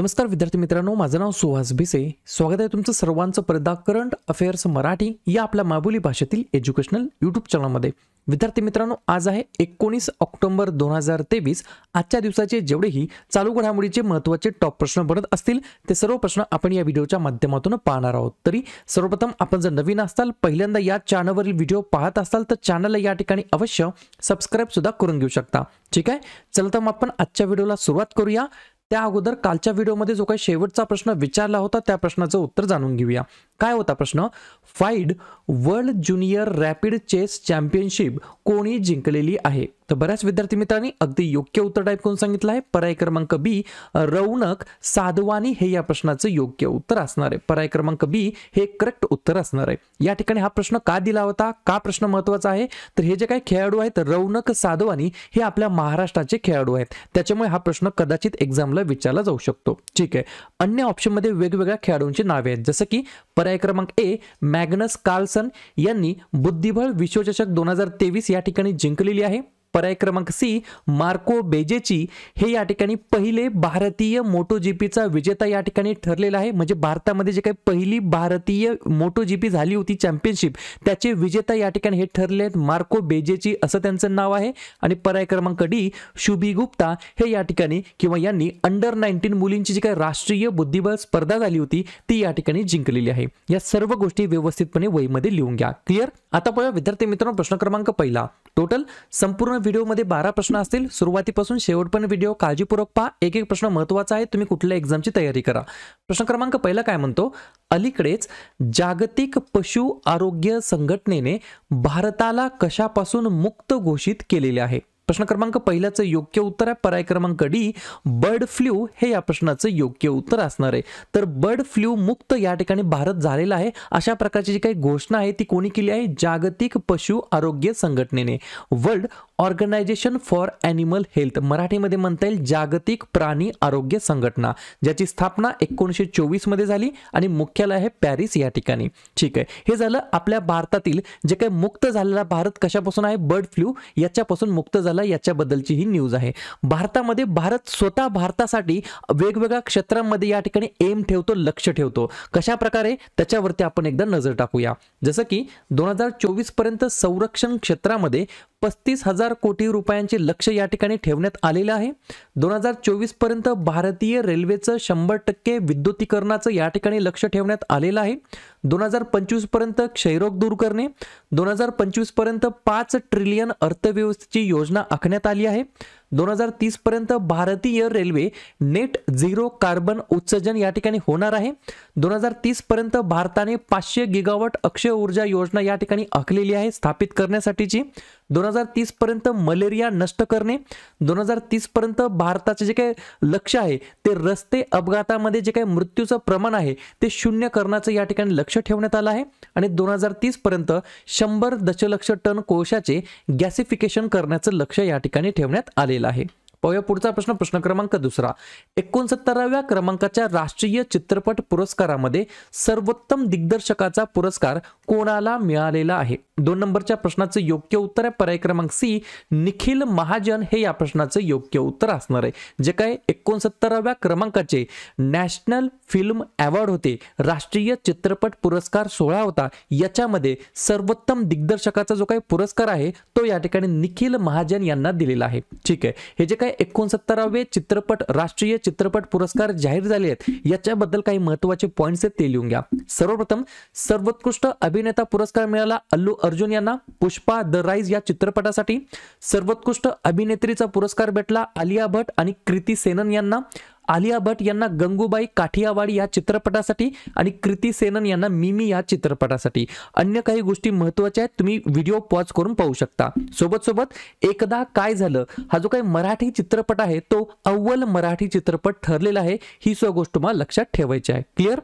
नमस्कार विद्यार्थी मित्रांनो माझं नाव सुहास भिसे स्वागत आहे तुमचं सर्वांचं परदा करंट अफेअर्स मराठी या आपल्या माबोली भाषेतील एज्युकेशनल यूट्यूब चॅनलमध्ये विद्यार्थी मित्रांनो आज आहे एकोणीस ऑक्टोबर दोन हजार तेवीस आजच्या दिवसाचे जेवढेही चालू घडामोडीचे महत्त्वाचे टॉप प्रश्न बनत असतील ते सर्व प्रश्न आपण या व्हिडिओच्या माध्यमातून पाहणार आहोत तरी सर्वप्रथम आपण जर नवीन असाल पहिल्यांदा या चॅनलवरील व्हिडिओ पाहत असाल तर चॅनलला या ठिकाणी अवश्य सबस्क्राईब सुद्धा करून घेऊ शकता ठीक आहे चला तर मग आपण आजच्या व्हिडिओला सुरुवात करूया त्या अगोदर कालच्या व्हिडिओमध्ये जो काही शेवटचा प्रश्न विचारला होता त्या प्रश्नाचं उत्तर जाणून घेऊया काय होता प्रश्न FIDE world junior rapid chess championship कोणी जिंकलेली आहे तर बऱ्याच विद्यार्थी मित्रांनी अगदी योग्य उत्तर टाईप करून सांगितलं आहे पर्याय क्रमांक बी रौनक साधवानी हे या प्रश्नाचं योग्य उत्तर असणार आहे पर्याय क्रमांक बी हे करेक्ट उत्तर असणार आहे या ठिकाणी हा प्रश्न का दिला होता का प्रश्न महत्वाचा आहे तर हे जे काही खेळाडू आहेत रौनक साधवानी हे आपल्या महाराष्ट्राचे खेळाडू आहेत त्याच्यामुळे हा प्रश्न कदाचित एक्झामला विचारला जाऊ शकतो ठीक आहे अन्य ऑप्शनमध्ये वेगवेगळ्या खेळाडूंची नावे आहेत जसं की पर्याय क्रमांक ए मॅग्नस कार्लसन यांनी बुद्धिबळ विश्वचषक दोन हजार तेवीस या ठिकाणी जिंकलेली आहे पर्याय क्रमांक सी मार्को बेजेची हे या ठिकाणी पहिले भारतीय मोटो जीपीचा विजेता या ठिकाणी ठरलेला आहे म्हणजे भारतामध्ये जे काही पहिली भारतीय मोटो जीपी झाली होती चॅम्पियनशिप त्याचे विजेता या ठिकाणी हे ठरले आहेत मार्को बेजेची असं त्यांचं नाव आहे आणि पर्याय क्रमांक डी शुभी गुप्ता हे या ठिकाणी किंवा यांनी अंडर नाईन्टीन मुलींची जी काही राष्ट्रीय बुद्धिबळ स्पर्धा झाली होती ती या ठिकाणी जिंकलेली आहे या सर्व गोष्टी व्यवस्थितपणे वहीमध्ये लिहून घ्या क्लिअर आता पाहूया विद्यार्थी मित्रांनो प्रश्न क्रमांक पहिला टोटल संपूर्ण व्हिडिओमध्ये बारा प्रश्न असतील सुरुवातीपासून शेवटपर्यंत व्हिडिओ काळजीपूर्वक पहा एक एक प्रश्न महत्त्वाचा आहे तुम्ही कुठल्या एक्झामची तयारी करा प्रश्न क्रमांक पहिला काय म्हणतो अलीकडेच जागतिक पशु आरोग्य संघटनेने भारताला कशापासून मुक्त घोषित केलेले आहे प्रश्न क्रमांक पहिल्याचं योग्य उत्तर आहे पर्याय क्रमांक डी बर्ड फ्लू हे या प्रश्नाचं योग्य उत्तर असणार आहे तर बर्ड फ्लू मुक्त या ठिकाणी भारत झालेला आहे अशा प्रकारची जी काही घोषणा आहे ती कोणी केली आहे जागतिक पशु आरोग्य संघटनेने world organisation for animal health मराठीमध्ये म्हणता येईल जागतिक प्राणी आरोग्य संघटना ज्याची स्थापना एकोणीसशे चोवीसमध्ये झाली आणि मुख्यालय आहे पॅरिस या ठिकाणी ठीक आहे हे झालं आपल्या भारतातील जे काही मुक्त झालेला भारत कशापासून आहे बर्ड फ्लू याच्यापासून मुक्त झालं बदल याच्याबद्दलची ही न्यूज आहे भारतामध्ये भारत स्वतः भारतासाठी वेगवेगळ्या क्षेत्रांमध्ये या ठिकाणी एम ठेवतो लक्ष ठेवतो कशा प्रकारे त्याच्यावरती आपण एकदा नजर टाकूया जसं की दोन हजार चोवीस पर्यंत संरक्षण क्षेत्रामध्ये पस्तीस हजार कोटी रुपयांचे लक्ष या ठिकाणी ठेवण्यात आलेलं आहे दोन हजार पर्यंत भारतीय रेल्वेचं शंभर टक्के विद्युतीकरणाचं या ठिकाणी लक्ष ठेवण्यात आलेलं आहे दोन हजार पर्यंत क्षयरोग दूर करणे दोन हजार पर्यंत पाच ट्रिलियन अर्थव्यवस्थेची योजना आखण्यात आली आहे दोन हजार तीस पर्यंत भारतीय रेल्वे नेट झिरो कार्बन उत्सर्जन या ठिकाणी होणार आहे दोन हजार तीस पर्यंत भारताने पाचशे गिगावट अक्षय ऊर्जा योजना या ठिकाणी आखलेली आहे स्थापित करण्यासाठीची दोन हजार तीस पर्यंत मलेरिया नष्ट करणे दोन हजार तीस पर्यंत भारताचे जे काही लक्ष आहे ते रस्ते अपघातामध्ये जे काही मृत्यूचं प्रमाण आहे ते शून्य करण्याचं या ठिकाणी लक्ष ठेवण्यात आलं आहे आणि दोन हजार तीस पर्यंत शंभर दशलक्ष टन कोळशाचे गॅसिफिकेशन करण्याचं लक्ष या ठिकाणी ठेवण्यात आले Relaje पाहूया पुढचा प्रश्न प्रश्न क्रमांक दुसरा एकोणसत्तराव्या क्रमांकाच्या राष्ट्रीय चित्रपट पुरस्कारामध्ये सर्वोत्तम दिग्दर्शकाचा पुरस्कार कोणाला मिळालेला आहे दोन नंबरच्या प्रश्नाचं योग्य उत्तर आहे पर्याय क्रमांक सी निखिल महाजन हे या प्रश्नाचं योग्य उत्तर असणार आहे जे काय एकोणसत्तराव्या क्रमांकाचे नॅशनल फिल्म अवॉर्ड होते राष्ट्रीय चित्रपट पुरस्कार सोहळा होता याच्यामध्ये सर्वोत्तम दिग्दर्शकाचा जो काही पुरस्कार आहे तो या ठिकाणी निखिल महाजन यांना दिलेला आहे ठीक आहे हे जे काही एकोणसत्तरावे चित्रपट राष्ट्रीय चित्रपट पुरस्कार जाहीर झाले आहेत याच्याबद्दल काही महत्वाचे पॉईंट्स आहेत ते लिहून घ्या सर्वप्रथम सर्वोत्कृष्ट अभिनेता पुरस्कार मिळाला अल्लू अर्जुन यांना पुष्पा द राईज या चित्रपटासाठी सर्वोत्कृष्ट अभिनेत्रीचा पुरस्कार भेटला आलिया भट आणि क्रिती सेनन यांना आलिया भट यांना गंगूबाई काठियावाडी या चित्रपटासाठी आणि कृती सेनन यांना मिमी या चित्रपटासाठी अन्य काही गोष्टी महत्वाच्या आहेत तुम्ही व्हिडिओ पॉज करून पाहू शकता सोबत सोबत एकदा काय झालं हा जो काही मराठी चित्रपट आहे तो अव्वल मराठी चित्रपट ठरलेला आहे ही सो गोष्ट तुम्हाला लक्षात ठेवायची आहे क्लिअर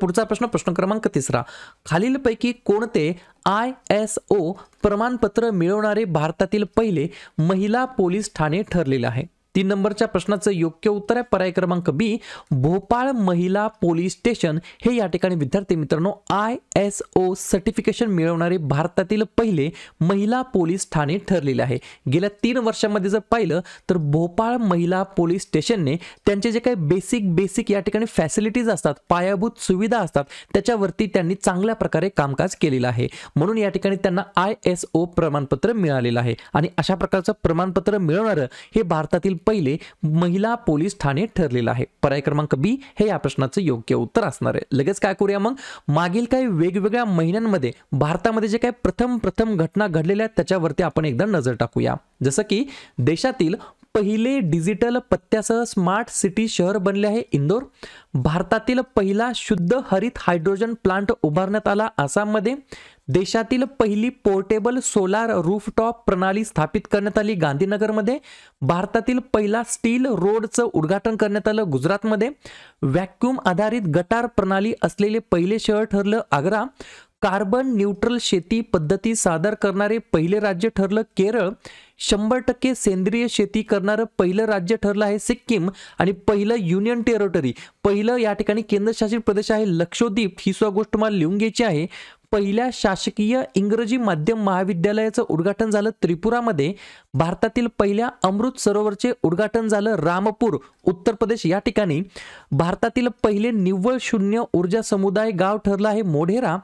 पुढचा प्रश्न प्रश्न क्रमांक तिसरा खालीलपैकी कोणते आय एस ओ प्रमाणपत्र मिळवणारे भारतातील पहिले महिला पोलीस ठाणे ठरलेले आहे तीन नंबरच्या प्रश्नाचं योग्य उत्तर आहे पर्याय क्रमांक बी भोपाळ महिला पोलीस स्टेशन हे या ठिकाणी विद्यार्थी मित्रांनो आय एस ओ सर्टिफिकेशन मिळवणारे भारतातील पहिले महिला पोलीस ठाणे ठरलेले आहे गेल्या तीन वर्षामध्ये जर पाहिलं तर भोपाळ महिला पोलीस स्टेशनने त्यांचे जे काही बेसिक बेसिक या ठिकाणी फॅसिलिटीज असतात पायाभूत सुविधा असतात त्याच्यावरती त्यांनी चांगल्या प्रकारे कामकाज केलेलं आहे म्हणून या ठिकाणी त्यांना आय एस ओ प्रमाणपत्र मिळालेलं आहे आणि अशा प्रकारचं प्रमाणपत्र मिळवणारं हे भारतातील पहिले महिला पोलीस ठाणे ठरलेलं आहे पर्याय क्रमांक बी हे या प्रश्नाचं योग्य उत्तर असणार आहे लगेच काय करूया मग मागील काही वेगवेगळ्या महिन्यांमध्ये भारतामध्ये जे काही प्रथम प्रथम घटना घडलेल्या आहेत त्याच्यावरती आपण एकदा नजर टाकूया जसं की देशातील पहिले डिजिटल पत्त्यासह स्मार्ट सिटी शहर बनले आहे इंदोर भारतातील पहिला शुद्ध हरित हायड्रोजन प्लांट उभारण्यात आला आसाममध्ये देशातील पहिली पोर्टेबल सोलार रूफटॉप प्रणाली स्थापित करण्यात आली गांधीनगरमध्ये भारतातील पहिला स्टील रोडचं उद्घाटन करण्यात आलं गुजरातमध्ये व्हॅक्यूम आधारित गटार प्रणाली असलेले पहिले शहर ठरलं आग्रा कार्बन न्यूट्रल शेती पद्धती सादर करणारे पहिले राज्य ठरलं केरळ शंभर टक्के सेंद्रिय शेती करणारं पहिलं राज्य ठरलं आहे सिक्कीम आणि पहिलं युनियन टेरिटरी पहिलं या ठिकाणी केंद्रशासित प्रदेश आहे लक्षद्वीप ही सुद्धा गोष्ट मला लिहून घ्यायची आहे पहिल्या शासकीय इंग्रजी माध्यम महाविद्यालयाचं उद्घाटन झालं त्रिपुरामध्ये भारतातील पहिल्या अमृत सरोवरचे उद्घाटन झालं रामपूर उत्तर प्रदेश या ठिकाणी भारतातील पहिले निव्वळ शून्य ऊर्जा समुदाय गाव ठरलं आहे मोढेरा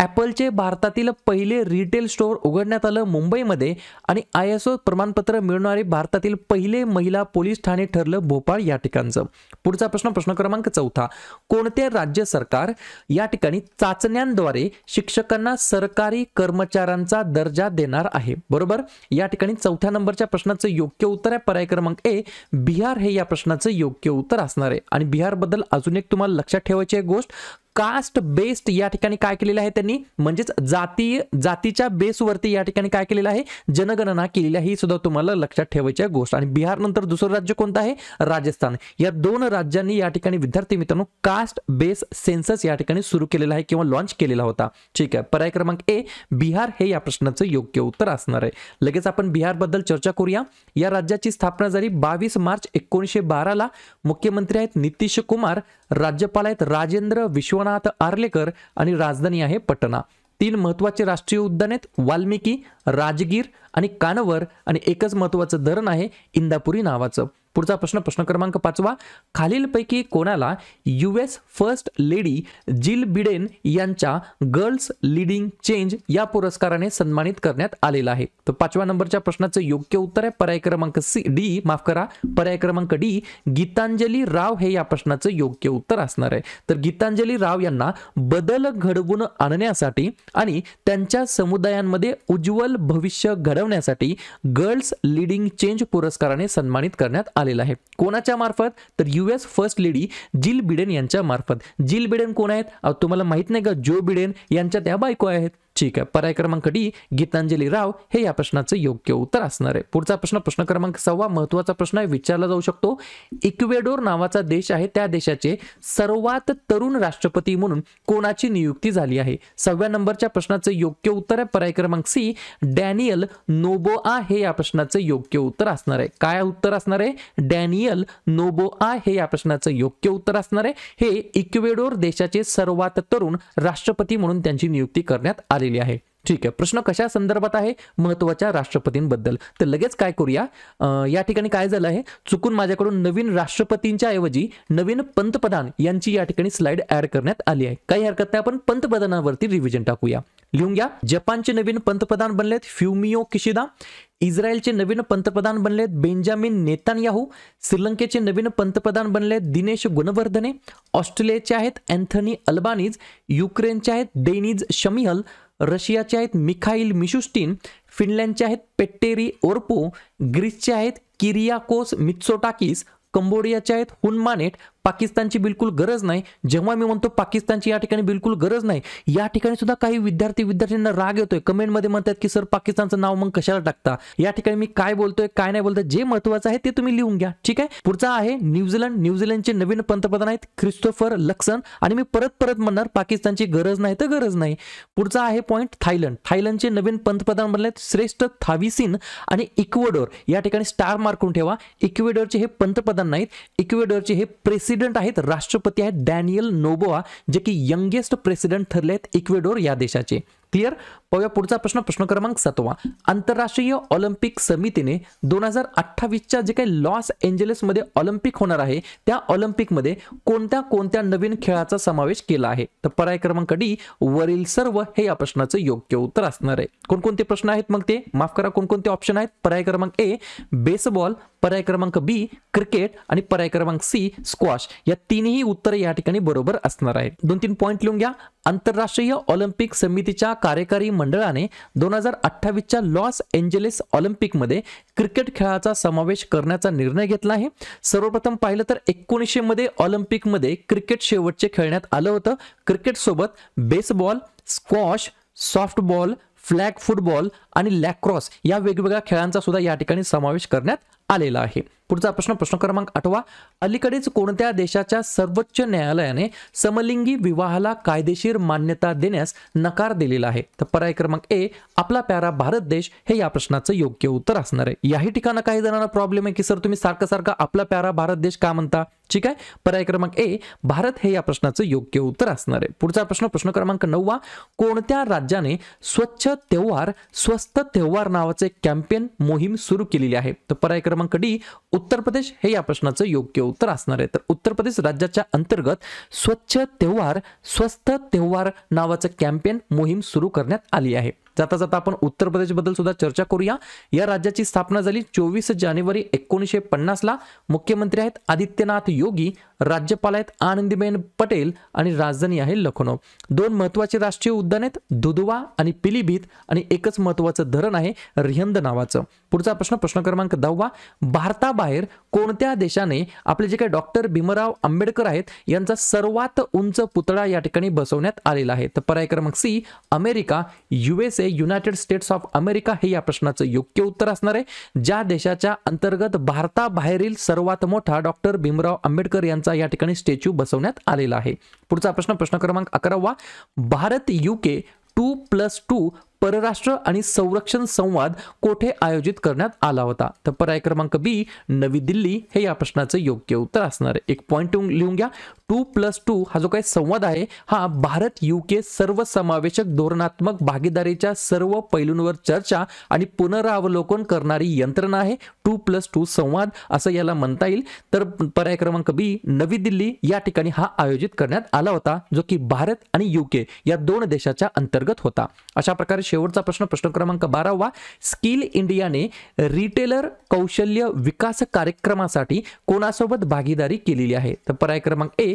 ॲपलचे भारतातील पहिले रिटेल स्टोअर उघडण्यात आलं मुंबईमध्ये आणि आय एस ओ प्रमाणपत्र मिळवणारे भारतातील पहिले महिला पोलीस ठाणे ठरलं भोपाळ या ठिकाणचं पुढचा प्रश्न प्रश्न क्रमांक चौथा कोणते राज्य सरकार या ठिकाणी चाचण्यांद्वारे शिक्षकांना सरकारी कर्मचाऱ्यांचा दर्जा देणार आहे बरोबर या ठिकाणी चौथ्या नंबरच्या प्रश्नाचं योग्य उत्तर आहे पर्याय क्रमांक ए बिहार हे या प्रश्नाचं योग्य उत्तर असणार आहे आणि बिहारबद्दल अजून एक तुम्हाला लक्षात ठेवायची आहे गोष्ट कास्ट बेस्ड या ठिकाणी काय केलेलं आहे त्यांनी म्हणजेच जाती जातीच्या बेसवरती या ठिकाणी काय केलेलं आहे जनगणना केलेली आहे ही सुद्धा तुम्हाला लक्षात ठेवायची गोष्ट आणि बिहार नंतर दुसरं राज्य कोणतं आहे राजस्थान या दोन राज्यांनी या ठिकाणी विद्यार्थी मित्रांनो कास्ट बेस सेन्सस या ठिकाणी सुरू केलेला आहे किंवा लॉन्च केलेला होता ठीक आहे पर्याय क्रमांक ए बिहार हे या प्रश्नाचं योग्य उत्तर असणार आहे लगेच आपण बिहारबद्दल चर्चा करूया या राज्याची स्थापना झाली बावीस मार्च एकोणीसशे बाराला मुख्यमंत्री आहेत नितीश कुमार राज्यपाल आहेत राजेंद्र विश्वनाथ सोमनाथ आर्लेकर आणि राजधानी आहे पटना तीन महत्वाचे राष्ट्रीय उद्यान आहेत वाल्मिकी राजगीर आणि कानवर आणि एकच महत्वाचं धरण आहे इंदापुरी नावाचं पुढचा प्रश्न प्रश्न क्रमांक पाचवा खालीलपैकी कोणाला U S first lady Jill Biden यांच्या गर्ल्स लिडिंग चेंज या पुरस्काराने सन्मानित करण्यात आलेला आहे तर पाचव्या नंबरच्या प्रश्नाचं योग्य उत्तर आहे पर्याय क्रमांक सी डी माफ करा पर्याय क्रमांक डी गीतांजली राव हे या प्रश्नाचं योग्य उत्तर असणार आहे तर गीतांजली राव यांना बदल घडवून आणण्यासाठी आणि त्यांच्या समुदायांमध्ये उज्ज्वल भविष्य घडवण्यासाठी गर्ल्स लिडिंग चेंज पुरस्काराने सन्मानित करण्यात आले आलेला आहे कोणाच्या मार्फत तर U S first lady Jill Biden यांच्या मार्फत जिल बिडेन कोण आहेत तुम्हाला माहित नाही का जो बिडेन यांच्या त्या बायको आहेत ठीक आहे पर्याय क्रमांक डी गीतांजली राव हे या प्रश्नाचं योग्य उत्तर असणार आहे पुढचा प्रश्न प्रश्न क्रमांक सव्वा महत्वाचा प्रश्न आहे विचारला जाऊ शकतो इक्वेडोर नावाचा देश आहे त्या देशाचे सर्वात तरुण राष्ट्रपती म्हणून कोणाची नियुक्ती झाली आहे सहाव्या नंबरच्या प्रश्नाचं योग्य उत्तर आहे पर्याय क्रमांक सी डॅनियल नोबोआ हे या प्रश्नाचं योग्य उत्तर असणार आहे काय उत्तर असणार आहे डॅनियल नोबोआ हे या प्रश्नाचं योग्य उत्तर असणार आहे हे इक्वेडोर देशाचे सर्वात तरुण राष्ट्रपती म्हणून त्यांची नियुक्ती करण्यात आली दिली आहे ठीक आहे प्रश्न कशा संदर्भात आहे महत्वाच्या राष्ट्रपतींबद्दल तर लगेच काय करूया या ठिकाणी काय झालं आहे चुकून माझ्याकडून नवीन राष्ट्रपतींच्या ऐवजी नवीन पंतप्रधान यांची या ठिकाणी स्लाइड ऍड करण्यात आली आहे काही हरकत नाही आपण पंतप्रधानावरती रिव्हिजन टाकूया लिहून घ्या जपानचे नवीन पंतप्रधान बनलेत फ्युमिओ किशिदा इस्रायलचे नवीन पंतप्रधान बनलेत बेंजामिन याहू श्रीलंकेचे नवीन पंतप्रधान बनलेत दिनेश गुणवर्धने ऑस्ट्रेलियाचे आहेत अँथनी अल्बानीज युक्रेनचे आहेत डेनिज शमिहल रशियाचे आहेत मिखाईल मिशुस्टीन फिनलँडचे आहेत पेट्टेरी ओर्पो ग्रीसचे आहेत किरियाकोस मित्सोटाकीस कंबोडियाचे आहेत हुनमानेट पाकिस्तानची बिलकुल गरज नाही जेव्हा मी म्हणतो पाकिस्तानची या ठिकाणी बिलकुल गरज नाही या ठिकाणी सुद्धा काही विद्यार्थी विद्यार्थ्यांना राग येतोय कमेंटमध्ये म्हणतात की सर पाकिस्तानचं नाव मग कशाला टाकता या ठिकाणी मी काय बोलतोय काय नाही बोलतोय जे महत्वाचं आहे ते तुम्ही लिहून घ्या ठीक आहे पुढचा आहे न्यूझीलंड न्यूझीलंडचे नवीन पंतप्रधान आहेत क्रिस्टोफर लक्सन आणि मी परत परत म्हणणार पाकिस्तानची गरज नाही तर गरज नाही पुढचा आहे पॉईंट थायलंड थायलंडचे नवीन पंतप्रधान बनले श्रेष्ठ थाविसिन आणि इक्वेडोर या ठिकाणी स्टार मार्कून ठेवा इक्वेडोरचे हे पंतप्रधान नाहीत इक्वेडोरचे हे प्रेसिडेंट प्रेसिडेंट आहेत राष्ट्रपती आहेत डॅनियल नोबोआ जे की यंगेस्ट प्रेसिडेंट ठरले आहेत इक्वेडोर या देशाचे क्लिअर पाहूया पुढचा प्रश्न प्रश्न क्रमांक सातवा आंतरराष्ट्रीय ऑलिम्पिक समितीने दोन हजार अठ्ठावीसच्या जे काही लॉस एंजेलसमध्ये ऑलिम्पिक होणार आहे त्या ऑलिम्पिकमध्ये कोणत्या कोणत्या नवीन खेळाचा समावेश केला आहे तर पर्याय क्रमांक डी वरील सर्व हे या प्रश्नाचं योग्य उत्तर असणार आहे कोणकोणते प्रश्न आहेत मग ते माफ करा कोणकोणते ऑप्शन आहेत पर्याय क्रमांक ए बेसबॉल पर्याय क्रमांक बी क्रिकेट आणि पर्याय क्रमांक सी स्क्वॉश या तीनही उत्तर या ठिकाणी बरोबर असणार आहे दोन तीन पॉईंट लिहून घ्या आंतरराष्ट्रीय ऑलिम्पिक समितीच्या कार्यकारी मंडळाने दोन हजार अठ्ठावीसच्या लॉस एंजेलिस ऑलिम्पिकमध्ये क्रिकेट खेळाचा समावेश करण्याचा निर्णय घेतला आहे सर्वप्रथम पाहिलं तर एकोणीसशे मध्ये ऑलिम्पिकमध्ये क्रिकेट शेवटचे खेळण्यात आलं होतं क्रिकेटसोबत baseball squash softball flag football आणि लॅक्रॉस या वेगवेगळ्या खेळांचा सुद्धा या ठिकाणी समावेश करण्यात आलेला आहे पुढचा प्रश्न प्रश्न क्रमांक आठवा अलीकडेच कोणत्या देशाच्या सर्वोच्च न्यायालयाने समलिंगी विवाहाला कायदेशीर मान्यता देण्यास नकार दिलेला आहे तर पर्याय क्रमांक ए आपला प्यारा भारत देश हे या प्रश्नाचं योग्य उत्तर असणार आहे याही ठिकाणं काही जणांना प्रॉब्लेम आहे की सर तुम्ही सारखं सारखं आपला प्यारा भारत देश का म्हणता ठीक आहे पर्याय क्रमांक ए भारत हे या प्रश्नाचं योग्य उत्तर असणार आहे पुढचा प्रश्न प्रश्न क्रमांक नववा कोणत्या राज्याने स्वच्छ तेव्हार स्वस्त तेव्हार नावाचे कॅम्पेन मोहीम सुरू केलेली आहे तर पर्याय क्रमांक डी उत्तर प्रदेश हे या प्रश्नाचं योग्य उत्तर असणार आहे तर उत्तर प्रदेश राज्याच्या अंतर्गत स्वच्छ तेव्हार स्वस्त तेव्हार नावाचं कॅम्पेन मोहीम सुरू करण्यात आली आहे जाता जाता आपण उत्तर प्रदेशबद्दल सुद्धा चर्चा करूया या राज्याची स्थापना झाली चोवीस जानेवारी एकोणीसशे पन्नासला मुख्यमंत्री आहेत आदित्यनाथ योगी राज्यपाल आहेत आनंदीबेन पटेल आणि राजधानी आहे लखनौ दोन महत्वाचे राष्ट्रीय उद्यान आहेत दुधवा आणि पिलीभीत आणि एकच महत्वाचं धरण आहे रिहंद नावाचं पुढचा प्रश्न प्रश्न क्रमांक दहावा भारताबाहेर कोणत्या देशाने आपले जे काही डॉक्टर भीमराव आंबेडकर आहेत यांचा सर्वात उंच पुतळा या ठिकाणी बसवण्यात आलेला आहे तर पर्याय क्रमांक C America USA United States of America हे या प्रश्नाचं योग्य उत्तर असणार आहे ज्या देशाच्या अंतर्गत भारताबाहेरील सर्वात मोठा डॉक्टर भीमराव आंबेडकर यांचा या ठिकाणी स्टॅच्यू बसवण्यात आलेला आहे पुढचा प्रश्न प्रश्न क्रमांक अकरावा Bharat UK two plus two परराष्ट्र आणि संरक्षण संवाद कोठे आयोजित करण्यात आला होता तर पर्याय क्रमांक बी नवी दिल्ली हे या प्रश्नाचं योग्य उत्तर असणार आहे एक पॉईंट लिहून घ्या टू प्लस टू हा जो काही संवाद आहे हा भारत युके सर्वसमावेशक धोरणात्मक भागीदारीच्या सर्व पैलूंवर चर्चा आणि पुनरावलोकन करणारी यंत्रणा आहे टू प्लस टू संवाद असं याला म्हणता येईल तर पर्याय क्रमांक बी नवी दिल्ली या ठिकाणी हा आयोजित करण्यात आला होता जो की भारत आणि युके या दोन देशाच्या अंतर्गत होता अशा प्रकारे शेवटचा प्रश्न प्रश्न क्रमांक बारावा स्किल इंडियाने रिटेलर कौशल्य विकास कार्यक्रमासाठी कोणासोबत भागीदारी केलेली आहे तर पर्याय क्रमांक ए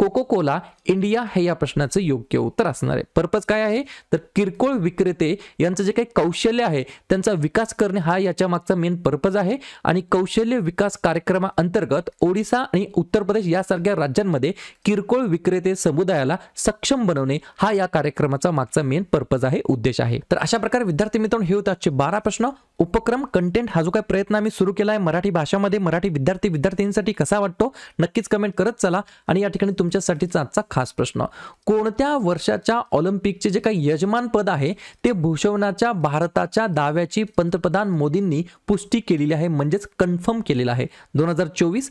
कोको कोला इंडिया हे या प्रश्नाचं योग्य उत्तर असणार आहे पर्पज काय आहे तर किरकोळ विक्रेते यांचं जे काही कौशल्य आहे त्यांचा विकास करणे हा याच्या मागचा मेन पर्पज आहे आणि कौशल्य विकास कार्यक्रमाअंतर्गत ओडिसा आणि उत्तर प्रदेश यासारख्या राज्यांमध्ये किरकोळ विक्रेते समुदायाला सक्षम बनवणे हा या कार्यक्रमाचा मागचा मेन पर्पज आहे उद्देश आहे तर अशा प्रकारे विद्यार्थी मित्रांनो हे होते आजचे बारा प्रश्न उपक्रम कंटेंट हा जो काही प्रयत्न आम्ही सुरू केला आहे मराठी भाषामध्ये मराठी विद्यार्थी विद्यार्थ्यांसाठी कसा वाटतो नक्कीच कमेंट करत चला आणि या ठिकाणी तुम साठीचा आजचा खास प्रश्न कोणत्या वर्षाच्या ऑलिम्पिकचे जे काही यजमानपद आहे ते भूषवण्याच्या भारताच्या दाव्याची पंतप्रधान मोदींनी पुष्टी केलेली आहे म्हणजेच कन्फर्म केलेलं आहे दोन हजार चोवीस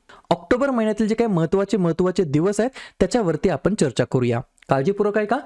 ऑक्टोबर महिन्यातील जे काही महत्त्वाचे महत्त्वाचे दिवस आहेत त्याच्यावरती आपण चर्चा करूया काळजीपूर्वक आहे का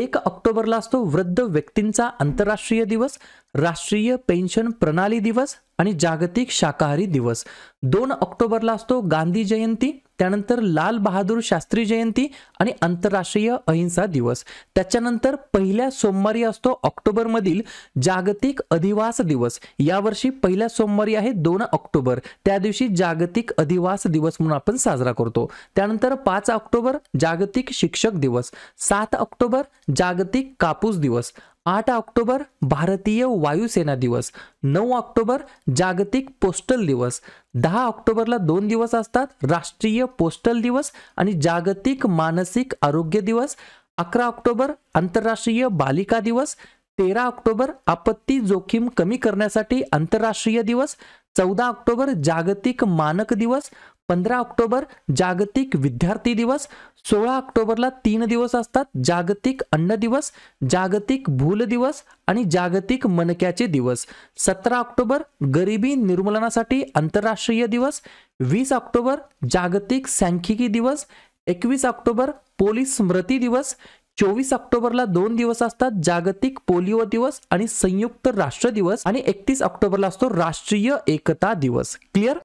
एक ऑक्टोबरला असतो वृद्ध व्यक्तींचा आंतरराष्ट्रीय दिवस राष्ट्रीय पेन्शन प्रणाली दिवस आणि जागतिक शाकाहारी दिवस दोन ऑक्टोबरला असतो गांधी जयंती त्यानंतर लाल बहादूर शास्त्री जयंती आणि आंतरराष्ट्रीय अहिंसा दिवस त्याच्यानंतर पहिल्या सोमवारी असतो ऑक्टोबरमधील जागतिक अधिवास दिवस यावर्षी पहिल्या सोमवारी आहे दोन ऑक्टोबर त्या दिवशी जागतिक अधिवास दिवस म्हणून आपण साजरा करतो त्यानंतर पाच ऑक्टोबर जागतिक शिक्षक दिवस सात ऑक्टोबर जागतिक कापूस दिवस आठ ऑक्टोबर भारतीय वायुसेना दिवस नऊ ऑक्टोबर जागतिक पोस्टल दिवस दहा ऑक्टोबरला दोन दिवस असतात राष्ट्रीय पोस्टल दिवस आणि जागतिक मानसिक आरोग्य दिवस अकरा ऑक्टोबर आंतरराष्ट्रीय बालिका दिवस तेरा ऑक्टोबर आपत्ती जोखीम कमी करण्यासाठी आंतरराष्ट्रीय दिवस चौदा ऑक्टोबर जागतिक मानक दिवस पंधरा ऑक्टोबर जागतिक विद्यार्थी दिवस सोळा ऑक्टोबरला तीन दिवस असतात जागतिक अन्न दिवस जागतिक भूल दिवस आणि जागतिक मनक्याचे दिवस सतरा ऑक्टोबर गरिबी निर्मूलनासाठी आंतरराष्ट्रीय दिवस वीस ऑक्टोबर जागतिक सांख्यिकी दिवस एकवीस ऑक्टोबर पोलीस स्मृती दिवस चोवीस ऑक्टोबरला दोन दिवस असतात जागतिक पोलिओ दिवस आणि संयुक्त राष्ट्र दिवस आणि एकतीस ऑक्टोबरला असतो राष्ट्रीय एकता दिवस क्लिअर